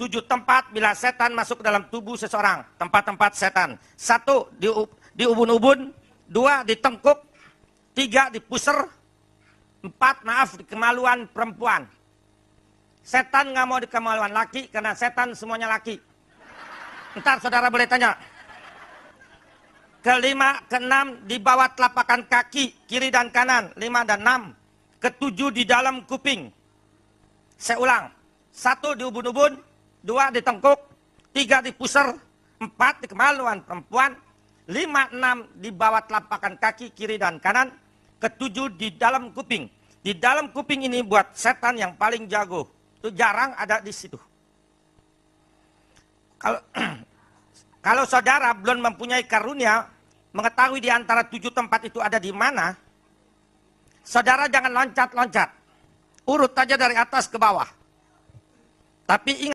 tujuh tempat bila setan masuk ke dalam tubuh seseorang. Tempat-tempat setan. Satu, di, di ubun-ubun. Dua, di tengkuk. Tiga, di puser. Empat, maaf, di kemaluan perempuan. Setan nggak mau di kemaluan laki karena setan semuanya laki. Ntar saudara boleh tanya. Kelima, keenam, di bawah telapakan kaki, kiri dan kanan. Lima dan enam. Ketujuh, di dalam kuping. Saya ulang. Satu, di ubun-ubun dua ditengkuk, tiga di empat di kemaluan perempuan, lima enam di bawah telapakan kaki kiri dan kanan, ketujuh di dalam kuping. Di dalam kuping ini buat setan yang paling jago. Itu jarang ada di situ. Kalau kalau saudara belum mempunyai karunia mengetahui di antara tujuh tempat itu ada di mana, saudara jangan loncat-loncat. Urut saja dari atas ke bawah. Tapi ingat